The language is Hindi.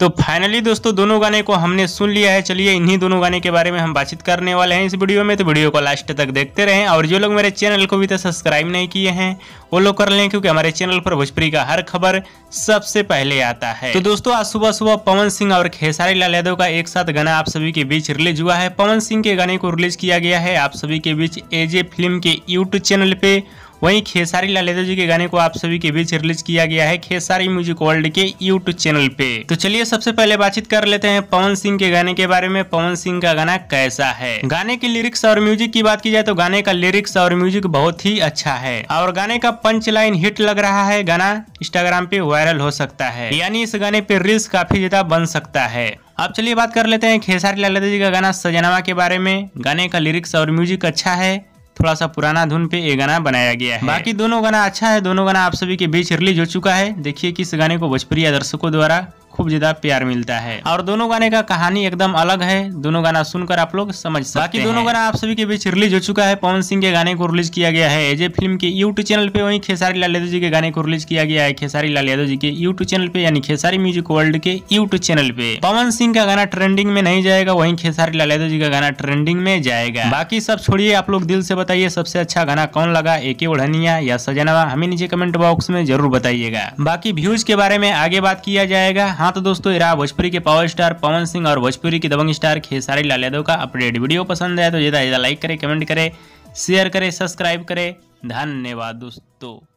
तो फाइनली दोस्तों दोनों गाने को हमने सुन लिया है चलिए इन्हीं दोनों गाने के बारे में हम बातचीत करने वाले हैं इस वीडियो में तो वीडियो को लास्ट तक देखते रहें और जो लोग मेरे चैनल को अभी तक सब्सक्राइब नहीं किए हैं वो लोग कर लें क्योंकि हमारे चैनल पर भोजपुरी का हर खबर सबसे पहले आता है तो दोस्तों आज सुबह सुबह पवन सिंह और खेसारी लाल यादव का एक साथ गाना आप सभी के बीच रिलीज हुआ है पवन सिंह के गाने को रिलीज किया गया है आप सभी के बीच एजे फिल्म के यूट्यूब चैनल पर वहीं खेसारी लाल यादव जी के गाने को आप सभी के बीच रिलीज किया गया है खेसारी म्यूजिक वर्ल्ड के यूट्यूब चैनल पे तो चलिए सबसे पहले बातचीत कर लेते हैं पवन सिंह के गाने के बारे में पवन सिंह का गाना कैसा है गाने के लिरिक्स और म्यूजिक की बात की जाए तो गाने का लिरिक्स और म्यूजिक बहुत ही अच्छा है और गाने का पंच लाइन हिट लग रहा है गाना इंस्टाग्राम पे वायरल हो सकता है यानी इस गाने पे रील्स काफी ज्यादा बन सकता है अब चलिए बात कर लेते हैं खेसारी लाल जी का गाना सजनामा के बारे में गाने का लिरिक्स और म्यूजिक अच्छा है थोड़ा सा पुराना धुन पे ये गाना बनाया गया है बाकी दोनों गाना अच्छा है दोनों गाना आप सभी के बीच रिलीज हो चुका है देखिए किस गाने को भोजपुरी दर्शकों द्वारा खूब ज्यादा प्यार मिलता है और दोनों गाने का कहानी एकदम अलग है दोनों गाना सुनकर आप लोग समझ सकते बाकी दोनों गाना आप सभी के बीच रिलीज हो चुका है पवन सिंह के गाने को रिलीज किया गया है एजे फिल्म के यूट्यूब चैनल पे वही खेसारी लाल यादव जी के गाने को रिलीज किया गया है खेसारी लाल यादव जी के यूट्यूब चैनल पे यानी खेसारी म्यूजिक वर्ल्ड के यूट्यूब चैनल पे पवन सिंह का गाना ट्रेंडिंग में नहीं जाएगा वही खेसारी लाल यादव जी का गाना ट्रेंडिंग में जाएगा बाकी सब छोड़िए आप लोग दिल से बताइए सबसे अच्छा गाना कौन लगा ए के ओढ़निया या सजनवा हमें नीचे कमेंट बॉक्स में जरूर बताइएगा बाकी व्यूज के बारे में आगे बात किया जाएगा हाँ तो दोस्तों ये रहा भोजपुरी के पावर स्टार पवन सिंह और भोजपुरी के दबंग स्टार खेसारी लाल यादव का अपडेट वीडियो पसंद आया तो ज़्यादा ज़्यादा लाइक करें कमेंट करें शेयर करें सब्सक्राइब करें धन्यवाद दोस्तों